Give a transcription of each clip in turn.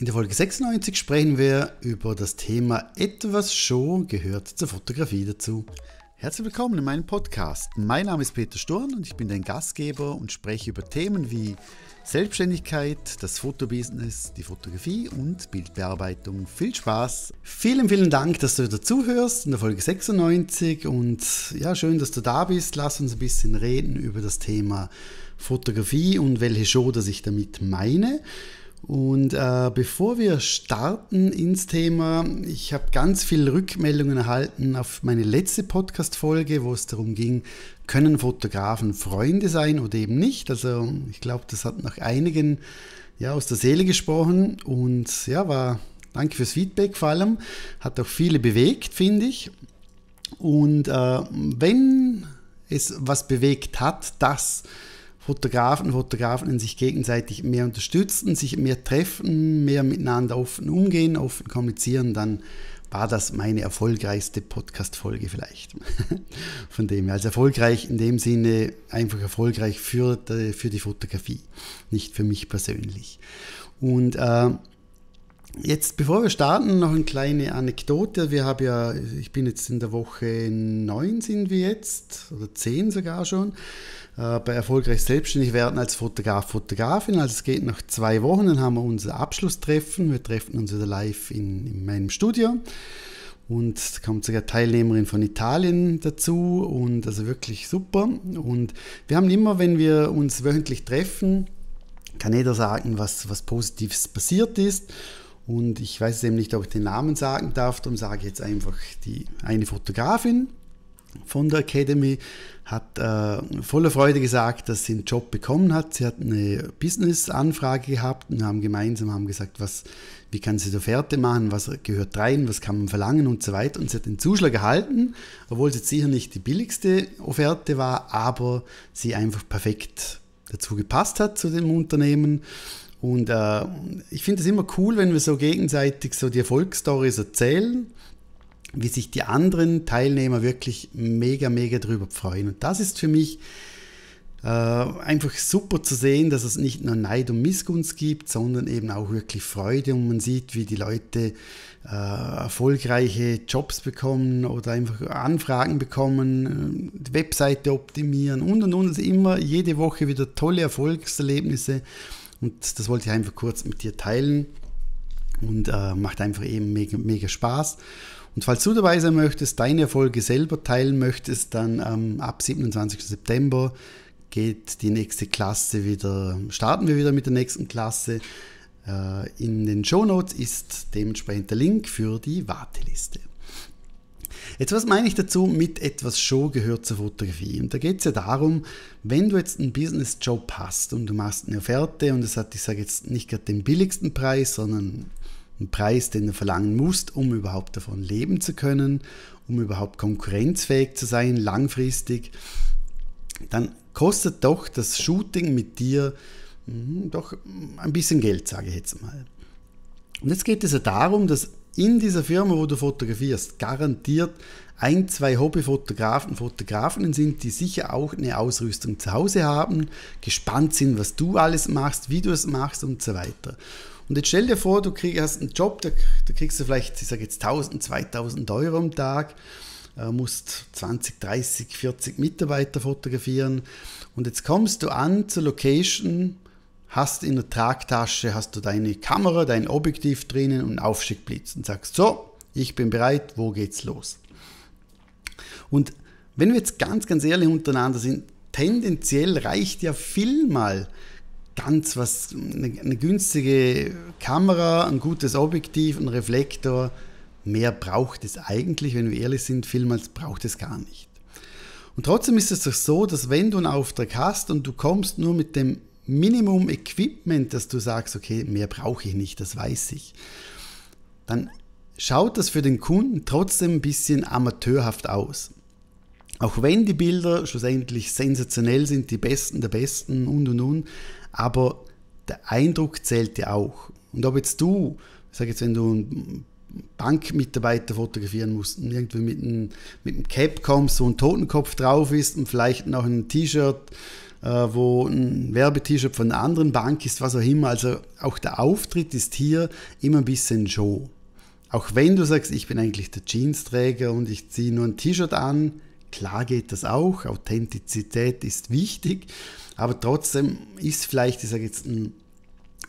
In der Folge 96 sprechen wir über das Thema Etwas Show gehört zur Fotografie dazu. Herzlich willkommen in meinem Podcast. Mein Name ist Peter Sturm und ich bin dein Gastgeber und spreche über Themen wie Selbstständigkeit, das Fotobusiness, die Fotografie und Bildbearbeitung. Viel Spaß! Vielen, vielen Dank, dass du dazuhörst in der Folge 96 und ja, schön, dass du da bist. Lass uns ein bisschen reden über das Thema Fotografie und welche Show, dass ich damit meine. Und äh, bevor wir starten ins Thema, ich habe ganz viele Rückmeldungen erhalten auf meine letzte Podcast-Folge, wo es darum ging, können Fotografen Freunde sein oder eben nicht. Also ich glaube, das hat nach einigen ja, aus der Seele gesprochen und ja, war danke fürs Feedback vor allem, hat auch viele bewegt, finde ich. Und äh, wenn es was bewegt hat, das Fotografen und Fotografen sich gegenseitig mehr unterstützen, sich mehr treffen, mehr miteinander offen umgehen, offen kommunizieren, dann war das meine erfolgreichste Podcast-Folge vielleicht. Von dem her. Also erfolgreich in dem Sinne, einfach erfolgreich für die, äh, für die Fotografie, nicht für mich persönlich. Und äh, Jetzt, bevor wir starten, noch eine kleine Anekdote. Wir haben ja, ich bin jetzt in der Woche 9 sind wir jetzt, oder 10 sogar schon, äh, bei Erfolgreich Selbstständig werden als Fotograf, Fotografin. Also es geht nach zwei Wochen, dann haben wir unser Abschlusstreffen. Wir treffen uns wieder live in, in meinem Studio. Und es kommt sogar Teilnehmerin von Italien dazu und also wirklich super. Und wir haben immer, wenn wir uns wöchentlich treffen, kann jeder sagen, was, was Positives passiert ist. Und ich weiß eben nicht, ob ich den Namen sagen darf, darum sage ich jetzt einfach, die eine Fotografin von der Academy hat äh, voller Freude gesagt, dass sie einen Job bekommen hat. Sie hat eine Business-Anfrage gehabt und haben gemeinsam haben gesagt, was, wie kann sie die Offerte machen, was gehört rein, was kann man verlangen und so weiter. Und sie hat den Zuschlag erhalten, obwohl es jetzt sicher nicht die billigste Offerte war, aber sie einfach perfekt dazu gepasst hat zu dem Unternehmen und äh, ich finde es immer cool, wenn wir so gegenseitig so die Erfolgsstories erzählen, wie sich die anderen Teilnehmer wirklich mega, mega drüber freuen. Und das ist für mich äh, einfach super zu sehen, dass es nicht nur Neid und Missgunst gibt, sondern eben auch wirklich Freude und man sieht, wie die Leute äh, erfolgreiche Jobs bekommen oder einfach Anfragen bekommen, die äh, Webseite optimieren und und und. Also immer jede Woche wieder tolle Erfolgserlebnisse. Und das wollte ich einfach kurz mit dir teilen und äh, macht einfach eben mega, mega Spaß. Und falls du dabei sein möchtest, deine Erfolge selber teilen möchtest, dann ähm, ab 27. September geht die nächste Klasse wieder, starten wir wieder mit der nächsten Klasse. Äh, in den Show Notes ist dementsprechend der Link für die Warteliste. Jetzt, was meine ich dazu mit etwas Show gehört zur Fotografie? Und da geht es ja darum, wenn du jetzt einen Business-Job hast und du machst eine Offerte und es hat, ich sage jetzt nicht gerade den billigsten Preis, sondern einen Preis, den du verlangen musst, um überhaupt davon leben zu können, um überhaupt konkurrenzfähig zu sein, langfristig, dann kostet doch das Shooting mit dir mh, hm, doch ein bisschen Geld, sage ich jetzt mal. Und jetzt geht es ja darum, dass in dieser Firma, wo du fotografierst, garantiert ein, zwei Hobbyfotografen, Fotografen sind, die sicher auch eine Ausrüstung zu Hause haben, gespannt sind, was du alles machst, wie du es machst und so weiter. Und jetzt stell dir vor, du hast einen Job, da, kriegst du vielleicht, ich sage jetzt 1000, 2000 Euro am Tag, äh, musst 20, 30, 40 Mitarbeiter fotografieren und jetzt kommst du an zur Location, hast in der Tragtasche, hast du deine Kamera, dein Objektiv drinnen und Aufschickblitz und sagst, so, ich bin bereit, wo geht's los? Und wenn wir jetzt ganz, ganz ehrlich untereinander sind, tendenziell reicht ja viel mal ganz was, eine, eine günstige Kamera, ein gutes Objektiv, ein Reflektor. Mehr braucht es eigentlich, wenn wir ehrlich sind, vielmals braucht es gar nicht. Und trotzdem ist es doch so, dass wenn du einen Auftrag hast und du kommst nur mit dem Minimum Equipment, dass du sagst, okay, mehr brauche ich nicht, das weiß ich, dann schaut das für den Kunden trotzdem ein bisschen amateurhaft aus. Auch wenn die Bilder schlussendlich sensationell sind, die besten der besten und und und, aber der Eindruck zählt ja auch. Und ob jetzt du, ich sage jetzt, wenn du einen Bankmitarbeiter fotografieren musst und irgendwie mit einem, mit einem Cap kommst, so ein Totenkopf drauf ist und vielleicht noch ein T-Shirt, äh, wo ein werbet shirt von einer anderen Bank ist, was auch immer. Also auch der Auftritt ist hier immer ein bisschen Show. Auch wenn du sagst, ich bin eigentlich der Jeansträger und ich ziehe nur ein T-Shirt an, klar geht das auch, Authentizität ist wichtig, aber trotzdem ist vielleicht, ich sage jetzt, ein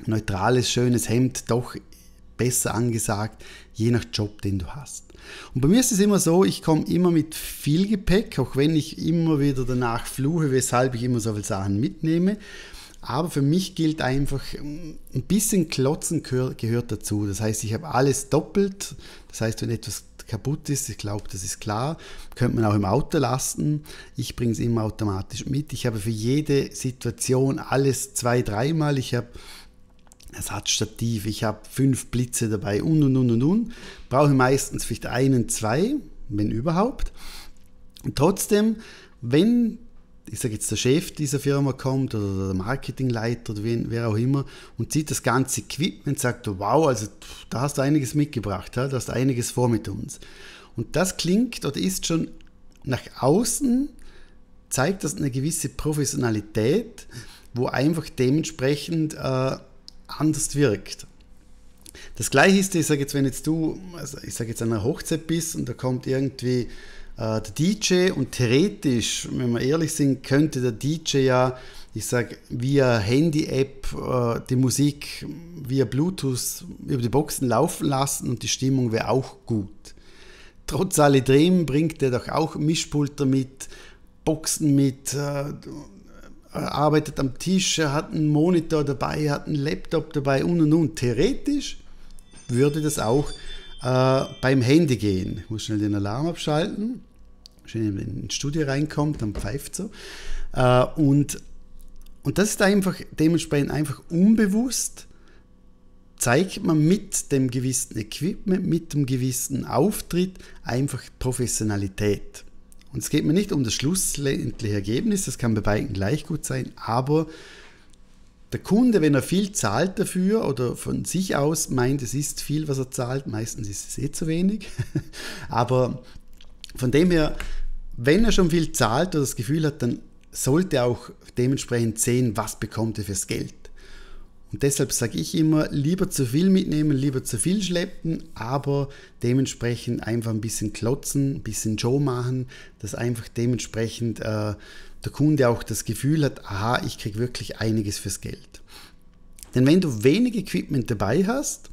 neutrales, schönes Hemd doch besser angesagt, je nach Job, den du hast. Und bei mir ist es immer so, ich komme immer mit viel Gepäck, auch wenn ich immer wieder danach fluche, weshalb ich immer so viele Sachen mitnehme. Aber für mich gilt einfach, mm, ein bisschen Klotzen gehört dazu. Das heißt, ich habe alles doppelt. Das heißt, wenn etwas kaputt ist, ich glaube, das ist klar, könnte man auch im Auto lasten. Ich bringe es immer automatisch mit. Ich habe für jede Situation alles zwei, dreimal. Ich habe es hat Stativ, ich habe fünf Blitze dabei und und und und und. Brauche meistens vielleicht einen, zwei, wenn überhaupt. Und trotzdem, wenn, ich sage jetzt, der Chef dieser Firma kommt oder der Marketingleiter oder wen, wer auch immer und sieht das ganze Equipment, sagt wow, also da hast du einiges mitgebracht, da hast du einiges vor mit uns. Und das klingt oder ist schon nach außen, zeigt das eine gewisse Professionalität, wo einfach dementsprechend äh, anders wirkt. Das gleiche ist, ich sage jetzt, wenn jetzt du, also ich sage jetzt an einer Hochzeit bist und da kommt irgendwie äh, der DJ und theoretisch, wenn wir ehrlich sind, könnte der DJ ja, ich sage, via Handy-App äh, die Musik via Bluetooth über die Boxen laufen lassen und die Stimmung wäre auch gut. Trotz alledem bringt er doch auch Mischpulter mit, Boxen mit, äh, äh, arbeitet am Tisch, er hat einen Monitor dabei, er hat einen Laptop dabei und und und. Theoretisch würde das auch äh, beim Handy gehen. Ich muss schnell den Alarm abschalten. Schön in die Studie reinkommt, dann pfeift so. Äh, und, und das ist einfach dementsprechend einfach unbewusst, zeigt man mit dem gewissen Equipment, mit dem gewissen Auftritt einfach Professionalität. Und es geht mir nicht um das schlussendliche Ergebnis, das kann bei beiden gleich gut sein, aber der Kunde, wenn er viel zahlt dafür oder von sich aus meint, es ist viel, was er zahlt, meistens ist es eh zu wenig, aber von dem her, wenn er schon viel zahlt oder das Gefühl hat, dann sollte er auch dementsprechend sehen, was bekommt er fürs Geld. Und deshalb sage ich immer, lieber zu viel mitnehmen, lieber zu viel schleppen, aber dementsprechend einfach ein bisschen klotzen, ein bisschen Joe machen, dass einfach dementsprechend äh, der Kunde auch das Gefühl hat, aha, ich kriege wirklich einiges fürs Geld. Denn wenn du wenig Equipment dabei hast,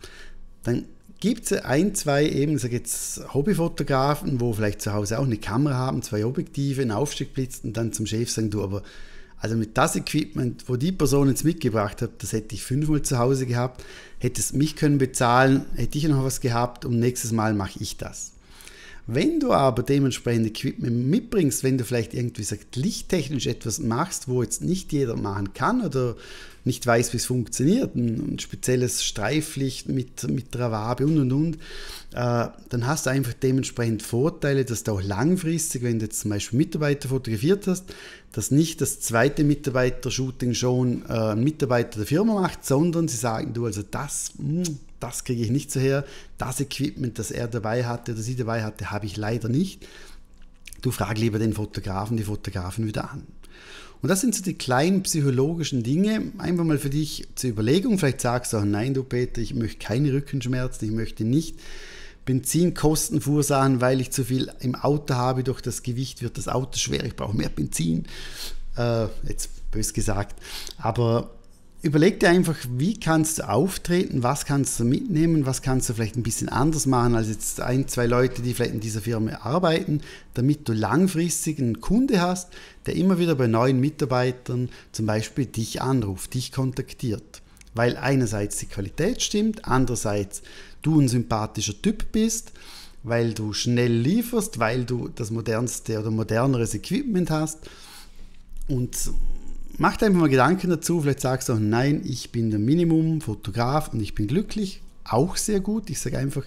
dann gibt es ein, zwei eben, sage jetzt Hobbyfotografen, wo vielleicht zu Hause auch eine Kamera haben, zwei Objektive, einen Aufstieg blitzen und dann zum Chef sagen, du, aber also mit das Equipment, wo die Person jetzt mitgebracht hat, das hätte ich fünfmal zu Hause gehabt, hätte es mich können bezahlen, hätte ich noch was gehabt und nächstes Mal mache ich das. Wenn du aber dementsprechend Equipment mitbringst, wenn du vielleicht irgendwie sagt, lichttechnisch etwas machst, wo jetzt nicht jeder machen kann oder nicht weiß, wie es funktioniert, ein, spezielles Streiflicht mit, mit Travabe und und und, äh, dann hast du einfach dementsprechend Vorteile, dass du auch langfristig, wenn du jetzt zum Beispiel Mitarbeiter fotografiert hast, dass nicht das zweite Mitarbeiter-Shooting schon äh, ein Mitarbeiter der Firma macht, sondern sie sagen, du also das, mh, mm, das kriege ich nicht so her. Das Equipment, das er dabei hatte oder sie dabei hatte, habe ich leider nicht. Du frag lieber den Fotografen, die Fotografen wieder an. Und das sind so die kleinen psychologischen Dinge, einfach mal für dich zur Überlegung. Vielleicht sagst du auch, nein, du Peter, ich möchte keine Rückenschmerzen, ich möchte nicht Benzinkosten verursachen, weil ich zu viel im Auto habe. Durch das Gewicht wird das Auto schwer, ich brauche mehr Benzin. Äh, jetzt bös gesagt. Aber überleg dir einfach, wie kannst du auftreten, was kannst du mitnehmen, was kannst du vielleicht ein bisschen anders machen als jetzt ein, zwei Leute, die vielleicht in dieser Firma arbeiten, damit du langfristig einen Kunde hast, der immer wieder bei neuen Mitarbeitern zum Beispiel dich anruft, dich kontaktiert. Weil einerseits die Qualität stimmt, andererseits du ein sympathischer Typ bist, weil du schnell lieferst, weil du das modernste oder moderneres Equipment hast und mach dir einfach mal Gedanken dazu. Vielleicht sagst du auch, nein, ich bin der Minimum-Fotograf und ich bin glücklich. Auch sehr gut. Ich sage einfach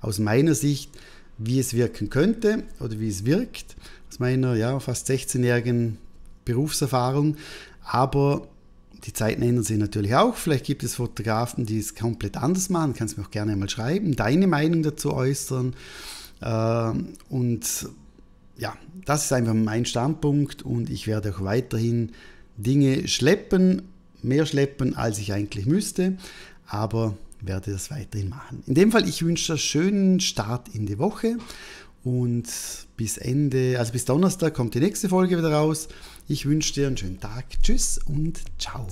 aus meiner Sicht, wie es wirken könnte oder wie es wirkt. Aus meiner ja, fast 16-jährigen Berufserfahrung. Aber die Zeiten ändern sich natürlich auch. Vielleicht gibt es Fotografen, die es komplett anders machen. Du kannst mir auch gerne einmal schreiben, deine Meinung dazu äußern. Äh, und ja, das ist einfach mein Standpunkt und ich werde auch weiterhin Dinge schleppen, mehr schleppen, als ich eigentlich müsste, aber werde das weiterhin machen. In dem Fall, ich wünsche einen schönen Start in die Woche und bis Ende, also bis Donnerstag kommt die nächste Folge wieder raus. Ich wünsche dir einen schönen Tag. Tschüss und ciao.